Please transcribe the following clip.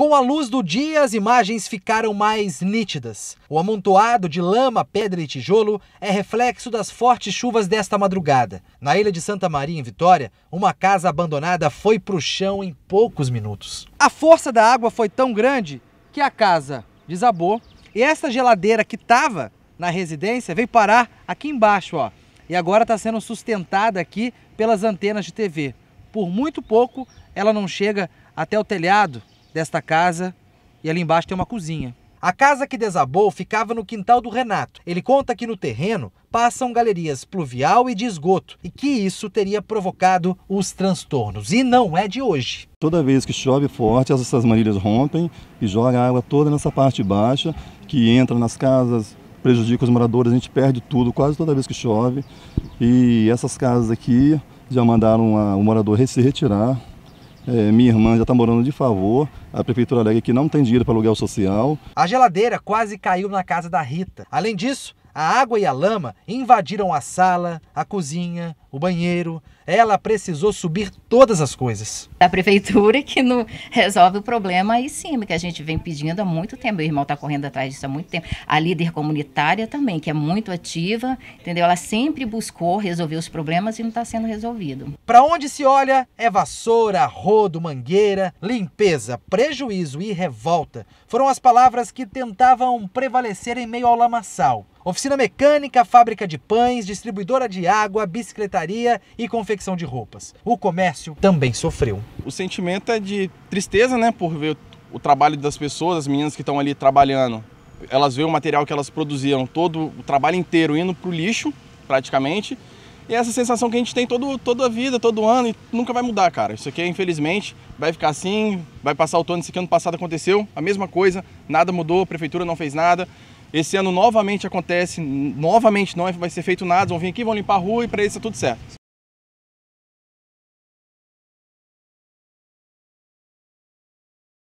Com a luz do dia, as imagens ficaram mais nítidas. O amontoado de lama, pedra e tijolo é reflexo das fortes chuvas desta madrugada. Na ilha de Santa Maria, em Vitória, uma casa abandonada foi para o chão em poucos minutos. A força da água foi tão grande que a casa desabou e essa geladeira que estava na residência veio parar aqui embaixo, ó. E agora está sendo sustentada aqui pelas antenas de TV. Por muito pouco, ela não chega até o telhado desta casa e ali embaixo tem uma cozinha. A casa que desabou ficava no quintal do Renato. Ele conta que no terreno passam galerias pluvial e de esgoto e que isso teria provocado os transtornos. E não é de hoje. Toda vez que chove forte, essas manilhas rompem e joga a água toda nessa parte baixa que entra nas casas, prejudica os moradores, a gente perde tudo quase toda vez que chove. E essas casas aqui já mandaram a, o morador se retirar é, minha irmã já está morando de favor. A prefeitura alega que não tem dinheiro para aluguel social. A geladeira quase caiu na casa da Rita. Além disso, a água e a lama invadiram a sala, a cozinha, o banheiro. Ela precisou subir todas as coisas. A prefeitura que não resolve o problema aí sim, que a gente vem pedindo há muito tempo. Meu irmão está correndo atrás disso há muito tempo. A líder comunitária também, que é muito ativa, entendeu? Ela sempre buscou resolver os problemas e não está sendo resolvido. Para onde se olha é vassoura, rodo, mangueira, limpeza, prejuízo e revolta. Foram as palavras que tentavam prevalecer em meio ao lamaçal. Oficina mecânica, fábrica de pães, distribuidora de água, bicicletaria e confecção de roupas. O comércio também sofreu. O sentimento é de tristeza, né, por ver o trabalho das pessoas, as meninas que estão ali trabalhando. Elas veem o material que elas produziam, todo o trabalho inteiro indo para o lixo, praticamente. E é essa sensação que a gente tem todo, toda a vida, todo ano, e nunca vai mudar, cara. Isso aqui, infelizmente, vai ficar assim, vai passar o ano, isso aqui ano passado aconteceu, a mesma coisa, nada mudou, a prefeitura não fez nada. Esse ano novamente acontece, novamente não é, vai ser feito nada, vão vir aqui, vão limpar a rua e para isso é tudo certo.